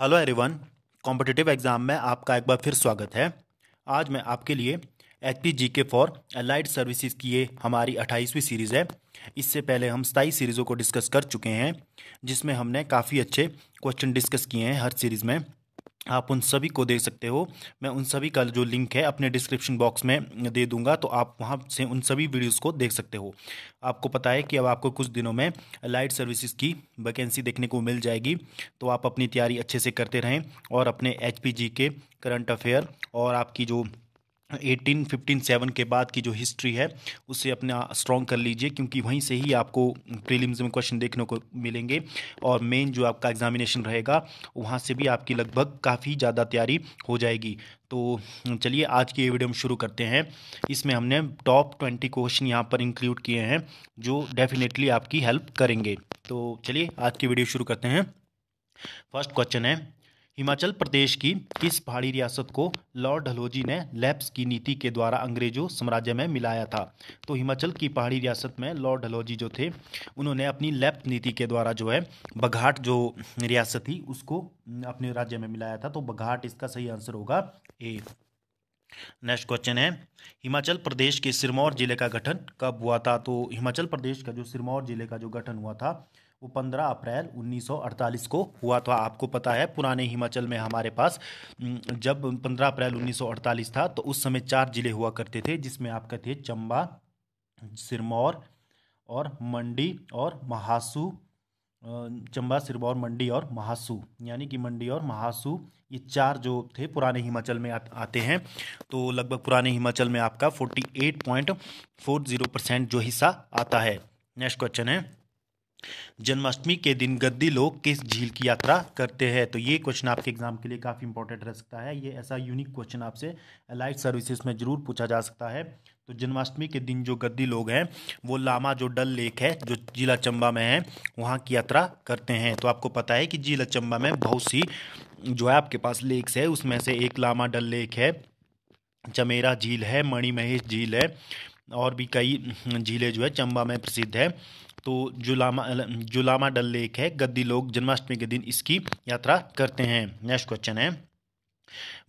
hello everyone competitive exam में आपका एक बार फिर स्वागत है आज मैं आपके लिए एच पी जी के फॉर एलाइड सर्विसेज की ये हमारी अट्ठाईसवीं सीरीज़ है इससे पहले हम स्थाई सीरीज़ों को डिस्कस कर चुके हैं जिसमें हमने काफ़ी अच्छे क्वेश्चन डिस्कस किए हैं हर सीरीज़ में आप उन सभी को देख सकते हो मैं उन सभी का जो लिंक है अपने डिस्क्रिप्शन बॉक्स में दे दूंगा तो आप वहाँ से उन सभी वीडियोस को देख सकते हो आपको पता है कि अब आपको कुछ दिनों में लाइट सर्विसेज की वैकेंसी देखने को मिल जाएगी तो आप अपनी तैयारी अच्छे से करते रहें और अपने एच के करंट अफेयर और आपकी जो एटीन फिफ्टीन सेवन के बाद की जो हिस्ट्री है उसे अपना स्ट्रॉन्ग कर लीजिए क्योंकि वहीं से ही आपको प्रीलिम्स में क्वेश्चन देखने को मिलेंगे और मेन जो आपका एग्जामिनेशन रहेगा वहाँ से भी आपकी लगभग काफ़ी ज़्यादा तैयारी हो जाएगी तो चलिए आज की ये वीडियो हम शुरू करते हैं इसमें हमने टॉप ट्वेंटी क्वेश्चन यहाँ पर इंक्लूड किए हैं जो डेफिनेटली आपकी हेल्प करेंगे तो चलिए आज की वीडियो शुरू करते हैं फर्स्ट क्वेश्चन है हिमाचल प्रदेश की किस पहाड़ी रियासत को लॉर्ड ढलोजी ने लैप्स की नीति के द्वारा अंग्रेजों साम्राज्य में मिलाया था तो हिमाचल की पहाड़ी रियासत में लॉर्ड ढलोजी जो थे उन्होंने अपनी लैप्स नीति के द्वारा जो है बघाट जो रियासत थी उसको अपने राज्य में मिलाया था तो बघाट इसका सही आंसर होगा ए नेक्स्ट क्वेश्चन है हिमाचल प्रदेश के सिरमौर जिले का गठन कब हुआ था तो हिमाचल प्रदेश का जो सिरमौर जिले का जो गठन हुआ था वो 15 अप्रैल 1948 को हुआ था आपको पता है पुराने हिमाचल में हमारे पास जब 15 अप्रैल 1948 था तो उस समय चार जिले हुआ करते थे जिसमें आपका थे चंबा सिरमौर और मंडी और महासू चंबा सिरबौर मंडी और महासू यानी कि मंडी और महासू ये चार जो थे पुराने हिमाचल में आ, आते हैं तो लगभग पुराने हिमाचल में आपका forty eight point four zero percent जो हिस्सा आता है नेक्स्ट क्वेश्चन है जन्माष्टमी के दिन गद्दी लोग किस झील की यात्रा करते हैं तो ये क्वेश्चन आपके एग्जाम के लिए काफ़ी इंपॉर्टेंट रह सकता है ये ऐसा यूनिक क्वेश्चन आपसे अलाइट सर्विसेज में जरूर पूछा जा सकता है तो जन्माष्टमी के दिन जो गद्दी लोग हैं वो लामा जो डल लेक है जो जिला चंबा में है वहाँ की यात्रा करते हैं तो आपको पता है कि जिला चंबा में बहुत सी जो है आपके पास लेक्स है उसमें से एक लामा डल लेक है चमेरा झील है मणि महेश झील है और भी कई झीलें जो है चंबा में प्रसिद्ध है तो जुलामा जुलामा डल लेक है गद्दी लोग जन्माष्टमी के दिन इसकी यात्रा करते हैं नेक्स्ट क्वेश्चन है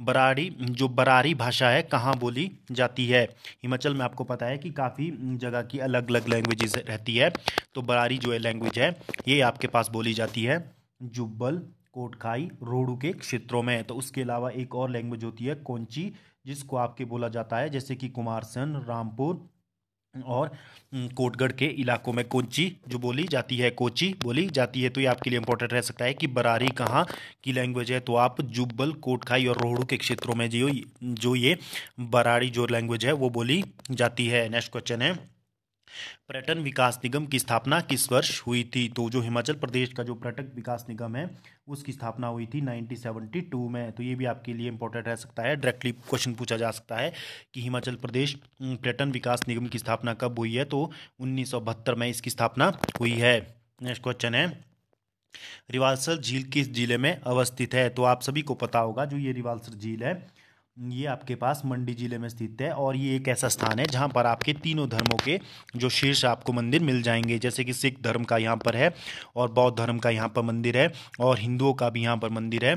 बरारी जो बरारी भाषा है कहाँ बोली जाती है हिमाचल में आपको पता है कि काफ़ी जगह की अलग अलग लैंग्वेजेस रहती है तो बरारी जो है लैंग्वेज है ये आपके पास बोली जाती है जुब्बल कोटखाई रोडू के क्षेत्रों में तो उसके अलावा एक और लैंग्वेज होती है कोंची जिसको आपके बोला जाता है जैसे कि कुमारसन रामपुर और कोटगढ़ के इलाकों में कोची जो बोली जाती है कोची बोली जाती है तो ये आपके लिए इंपॉर्टेंट रह सकता है कि बरारी कहाँ की लैंग्वेज है तो आप जुब्बल कोटखाई और रोहड़ू के क्षेत्रों में जो जो ये बरारी जो लैंग्वेज है वो बोली जाती है नेक्स्ट क्वेश्चन है पर्यटन विकास निगम की स्थापना किस वर्ष हुई थी तो जो हिमाचल प्रदेश का जो पर्यटक विकास निगम है उसकी स्थापना हुई थी 1972 में तो ये भी आपके लिए इंपॉर्टेंट रह सकता है डायरेक्टली क्वेश्चन पूछा जा सकता है कि हिमाचल प्रदेश पर्यटन विकास निगम की स्थापना कब हुई है तो उन्नीस में इसकी स्थापना हुई है नेक्स्ट क्वेश्चन है रिवालसर झील किस जिले में अवस्थित है तो आप सभी को पता होगा जो ये रिवालसर झील है ये आपके पास मंडी जिले में स्थित है और ये एक ऐसा स्थान है जहाँ पर आपके तीनों धर्मों के जो शीर्ष आपको मंदिर मिल जाएंगे जैसे कि सिख धर्म का यहाँ पर है और बौद्ध धर्म का यहाँ पर मंदिर है और हिंदुओं का भी यहाँ पर मंदिर है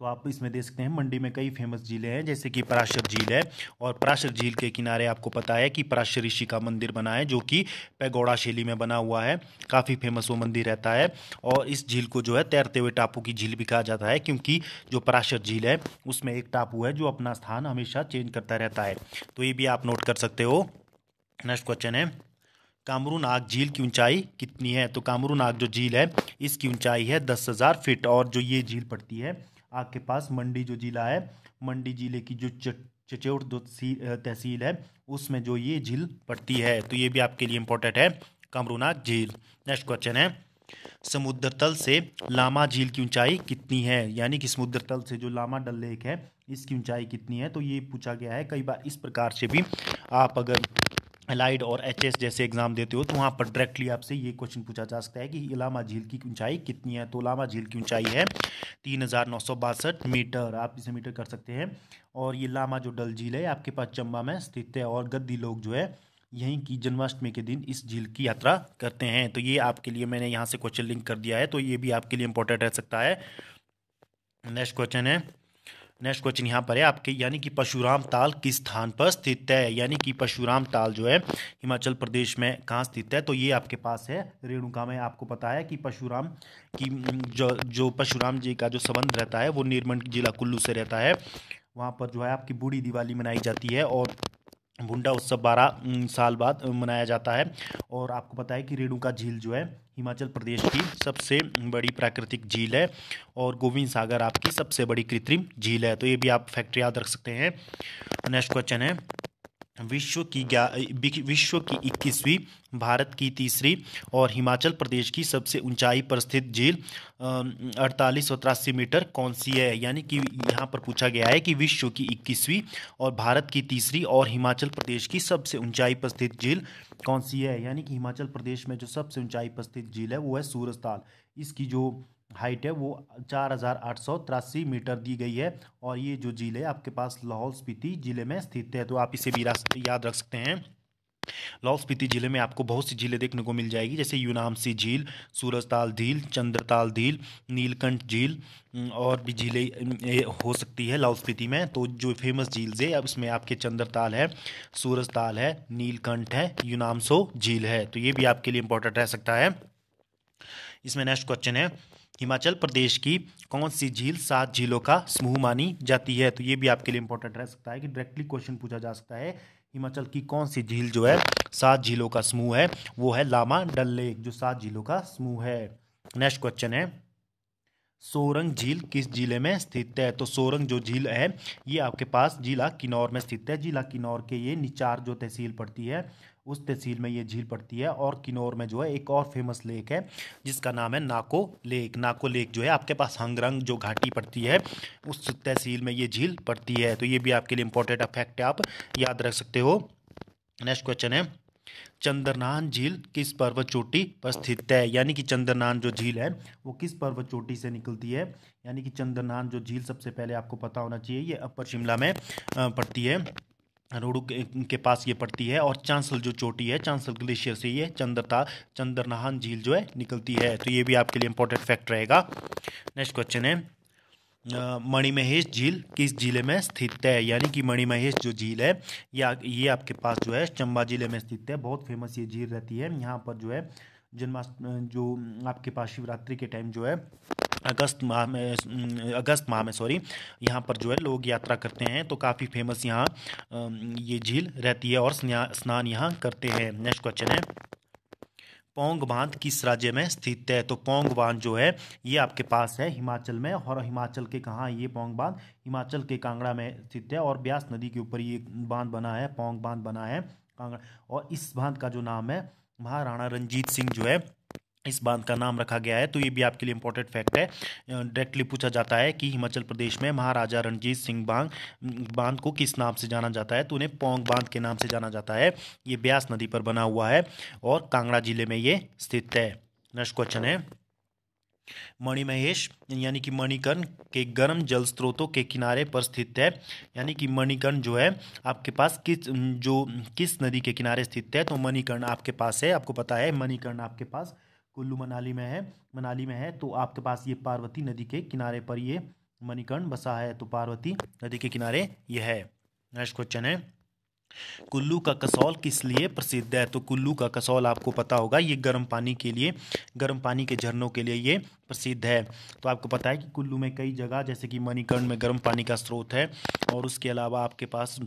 तो आप इसमें देख सकते हैं मंडी में कई फेमस झीलें हैं जैसे कि पराशर झील है और पराशर झील के किनारे आपको पता है कि पराशर ऋषि का मंदिर बना है जो कि पैगोड़ा शैली में बना हुआ है काफ़ी फेमस वो मंदिर रहता है और इस झील को जो है तैरते हुए टापू की झील भी कहा जाता है क्योंकि जो पराशर झील है उसमें एक टापू है जो अपना स्थान हमेशा चेंज करता रहता है तो ये भी आप नोट कर सकते हो नेक्स्ट क्वेश्चन है कामरू नाग झील की ऊंचाई कितनी है तो कामरू नाग जो झील है इसकी ऊंचाई है दस हज़ार फिट और जो ये झील पड़ती है आपके पास मंडी जो जिला है मंडी जिले की जो चचौड़ तहसील है उसमें जो ये झील पड़ती है तो ये भी आपके लिए इंपॉर्टेंट है कमरूनाथ झील नेक्स्ट क्वेश्चन है समुद्र तल से लामा झील की ऊंचाई कितनी है यानी कि समुद्र तल से जो लामा डल लेक है इसकी ऊंचाई कितनी है तो ये पूछा गया है कई बार इस प्रकार से भी आप अगर एलाइड और एच एस जैसे एग्जाम देते हो तो वहाँ पर डायरेक्टली आपसे ये क्वेश्चन पूछा जा सकता है कि इलामा झील की ऊंचाई कितनी है तो इलामा झील की ऊंचाई है तीन हज़ार नौ सौ बासठ मीटर आप इसे मीटर कर सकते हैं और ये लामा जो डल झील है आपके पास चंबा में स्थित है और गद्दी लोग जो है यहीं की जन्माष्टमी के दिन इस झील की यात्रा करते हैं तो ये आपके लिए मैंने यहाँ से क्वेश्चन लिंक कर दिया है तो ये भी आपके लिए इंपॉर्टेंट रह सकता है नेक्स्ट क्वेश्चन है नेक्स्ट क्वेश्चन यहाँ पर है आपके यानी कि परशुराम ताल किस स्थान पर स्थित है यानी कि परशुराम ताल जो है हिमाचल प्रदेश में कहाँ स्थित है तो ये आपके पास है रेणुका में आपको पता है कि परशुराम की जो जो परशुराम जी का जो संबंध रहता है वो नीरमंड जिला कुल्लू से रहता है वहाँ पर जो है आपकी बूढ़ी दिवाली मनाई जाती है और बुंडा उत्सव बारह साल बाद मनाया जाता है और आपको पता है कि रेणुका झील जो है हिमाचल प्रदेश की सबसे बड़ी प्राकृतिक झील है और गोविंद सागर आपकी सबसे बड़ी कृत्रिम झील है तो ये भी आप फैक्ट्री याद रख सकते हैं नेक्स्ट क्वेश्चन है विश्व की विश्व की इक्कीसवीं भारत की तीसरी और हिमाचल प्रदेश की सबसे ऊंचाई पर स्थित झील अड़तालीस सौ तिरासी मीटर कौन सी है यानी कि यहाँ पर पूछा गया है कि विश्व की इक्कीसवीं और भारत की तीसरी और हिमाचल प्रदेश की सबसे ऊंचाई पर स्थित झील कौन सी है यानी कि हिमाचल प्रदेश में जो सबसे ऊंचाई पर स्थित झील है वो है सूरजताल इसकी जो हाइट है वो चार हज़ार आठ सौ तिरासी मीटर दी गई है और ये जो झील है आपके पास लाहौल स्पीति ज़िले में स्थित है तो आप इसे भी याद रख सकते हैं लाहौल स्पीति ज़िले में आपको बहुत सी झीलें देखने को मिल जाएगी जैसे यूनामसी झील सूरजताल झील चंद्रताल झील नीलकंठ झील और भी झीलें हो सकती है लाहौल स्पीति में तो जो फेमस झील्स है अब इसमें आपके चंद्रताल है सूरजताल है नीलकंठ है यूनामसो झील है तो ये भी आपके लिए इंपॉर्टेंट रह सकता है इसमें नेक्स्ट क्वेश्चन है हिमाचल प्रदेश की कौन सी झील सात झीलों का समूह मानी जाती है तो ये भी आपके लिए इंपॉर्टेंट रह सकता है कि डायरेक्टली क्वेश्चन पूछा जा सकता है हिमाचल की कौन सी झील जो है सात झीलों का समूह है वो है लामा डल लेक जो सात झीलों का समूह है नेक्स्ट क्वेश्चन है सोरंग झील किस जिले में स्थित है तो सोरंग जो झील है ये आपके पास जिला किन्नौर में स्थित है जिला किन्नौर के ये निचार जो तहसील पड़ती है उस तहसील में ये झील पड़ती है और किन्नौर में जो है एक और फेमस लेक है जिसका नाम है नाको लेक नाको लेक जो है आपके पास हंगरंग जो घाटी पड़ती है उस तहसील में ये झील पड़ती है तो ये भी आपके लिए इंपॉर्टेंट फैक्ट है आप याद रख सकते हो नेक्स्ट क्वेश्चन है चंद्रनान झील किस पर्वत चोटी पर स्थित है यानी कि चंद्रनान जो झील है वो किस पर्वत चोटी से निकलती है यानी कि चंद्रनान जो झील सबसे पहले आपको पता होना चाहिए ये अपर शिमला में पड़ती है रोडू के, के पास ये पड़ती है और चांसल जो चोटी है चांसल ग्लेशियर से ये चंद्रता चंद्रनाहान झील जो है निकलती है तो ये भी आपके लिए इंपॉर्टेंट फैक्ट रहेगा नेक्स्ट क्वेश्चन है मणिमहेश झील किस जिले में स्थित है यानी कि मणिमहेश जो झील है ये ये आपके पास जो है चंबा जिले में स्थित है बहुत फेमस ये झील रहती है यहाँ पर जो है जन्माष्टमी जो आपके पास शिवरात्रि के टाइम जो है अगस्त माह में अगस्त माह में सॉरी यहाँ पर जो है लोग यात्रा करते हैं तो काफ़ी फेमस यहाँ ये झील रहती है और स्नान यहाँ करते हैं नेक्स्ट क्वेश्चन है पोंग बांध किस राज्य में स्थित है तो पोंग बांध जो है ये आपके पास है हिमाचल में और हिमाचल के कहाँ ये पोंग बांध हिमाचल के कांगड़ा में स्थित है और ब्यास नदी के ऊपर ये बांध बना है पोंग बांध बना है कांगड़ा और इस बांध का जो नाम है महाराणा रंजीत सिंह जो है इस बांध का नाम रखा गया है तो ये भी आपके लिए इंपॉर्टेंट फैक्ट है डायरेक्टली पूछा जाता है कि हिमाचल प्रदेश में महाराजा रणजीत सिंह बांग बांध को किस नाम से जाना जाता है तो उन्हें पोंग बांध के नाम से जाना जाता है ये ब्यास नदी पर बना हुआ है और कांगड़ा जिले में ये स्थित है नेक्स्ट क्वेश्चन है मणिमहेश यानी कि मणिकर्ण के गर्म जल स्रोतों के किनारे पर स्थित है यानी कि मणिकर्ण जो है आपके पास किस जो किस नदी के किनारे स्थित है तो मणिकर्ण आपके पास है आपको पता है मणिकर्ण आपके पास कुल्लू मनाली में है मनाली में है तो आपके पास ये पार्वती नदी के किनारे पर ये मणिकर्ण बसा है तो पार्वती नदी के किनारे यह है नेक्स्ट क्वेश्चन है कुल्लू का कसौल किस लिए प्रसिद्ध है तो कुल्लू का कसौल आपको पता होगा ये गर्म पानी के लिए गर्म पानी के झरनों के लिए ये प्रसिद्ध है तो आपको पता है कि कुल्लू में कई जगह जैसे कि मणिकर्ण में गर्म पानी का स्रोत है और उसके अलावा आपके पास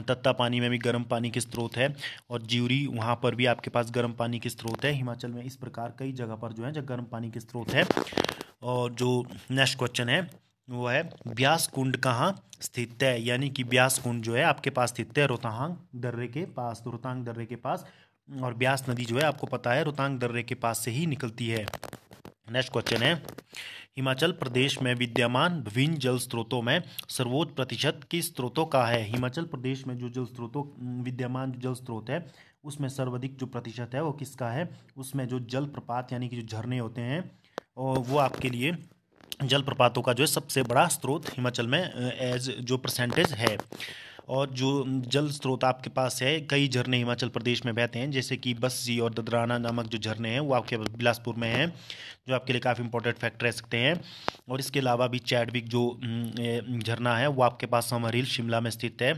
तत्ता पानी में भी गर्म पानी के स्रोत है और ज्यूरी वहाँ पर भी आपके पास गर्म पानी के स्रोत है हिमाचल में इस प्रकार कई जगह पर जो है जब गर्म पानी के स्रोत है और जो नेक्स्ट क्वेश्चन है वो है ब्यास कुंड कहाँ स्थित है यानी कि ब्यास कुंड जो है आपके पास स्थित है रोहतांग दर्रे के पास तो रोहतांग दर्रे के पास और ब्यास नदी जो है आपको पता है रोहतांग दर्रे के पास से ही निकलती है नेक्स्ट क्वेश्चन है हिमाचल प्रदेश में विद्यमान विभिन्न जल स्रोतों में सर्वोच्च प्रतिशत किस स्रोतों का है हिमाचल प्रदेश में जो जल स्रोतों विद्यमान जल स्रोत है उसमें सर्वाधिक जो प्रतिशत है वो किसका है उसमें जो जलप्रपात यानी कि जो झरने होते हैं और वो आपके लिए जलप्रपातों का जो है सबसे बड़ा स्रोत हिमाचल में एज जो परसेंटेज है और जो जल स्रोत आपके पास है कई झरने हिमाचल प्रदेश में बहते हैं जैसे कि बस्सी और ददराना नामक जो झरने हैं वो आपके बिलासपुर में हैं जो आपके लिए काफ़ी इंपॉर्टेंट फैक्ट रह सकते हैं और इसके अलावा भी चैडविक जो झरना है वो आपके पास समर हिल शिमला में स्थित है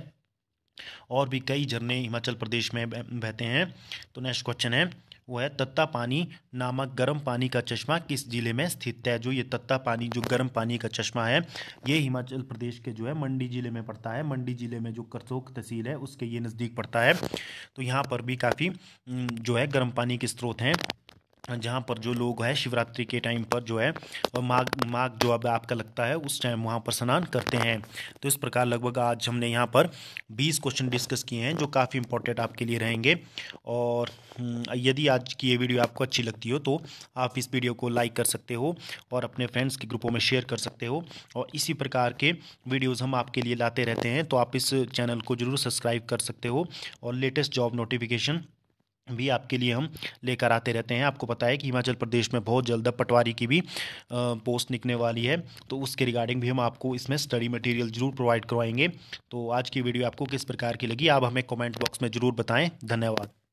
और भी कई झरने हिमाचल प्रदेश में बहते हैं तो नेक्स्ट क्वेश्चन है वो है तत्ता पानी नामक गर्म पानी का चश्मा किस ज़िले में स्थित है जो ये तत्ता पानी जो गर्म पानी का चश्मा है ये हिमाचल प्रदेश के जो है मंडी ज़िले में पड़ता है मंडी ज़िले में जो करसोक तहसील है उसके ये नज़दीक पड़ता है तो यहाँ पर भी काफ़ी जो है गर्म पानी के स्रोत हैं जहाँ पर जो लोग है शिवरात्रि के टाइम पर जो है और माघ माघ जो अब आपका लगता है उस टाइम वहाँ पर स्नान करते हैं तो इस प्रकार लगभग आज हमने यहाँ पर 20 क्वेश्चन डिस्कस किए हैं जो काफ़ी इंपॉर्टेंट आपके लिए रहेंगे और हम्म, यदि आज की ये वीडियो आपको अच्छी लगती हो तो आप इस वीडियो को लाइक कर सकते हो और अपने फ्रेंड्स के ग्रुपों में शेयर कर सकते हो और इसी प्रकार के वीडियोज़ हम आपके लिए लाते रहते हैं तो आप इस चैनल को ज़रूर सब्सक्राइब कर सकते हो और लेटेस्ट जॉब नोटिफिकेशन भी आपके लिए हम लेकर आते रहते हैं आपको पता है कि हिमाचल प्रदेश में बहुत जल्द पटवारी की भी पोस्ट निकलने वाली है तो उसके रिगार्डिंग भी हम आपको इसमें स्टडी मटेरियल ज़रूर प्रोवाइड करवाएंगे तो आज की वीडियो आपको किस प्रकार की लगी आप हमें कमेंट बॉक्स में ज़रूर बताएं धन्यवाद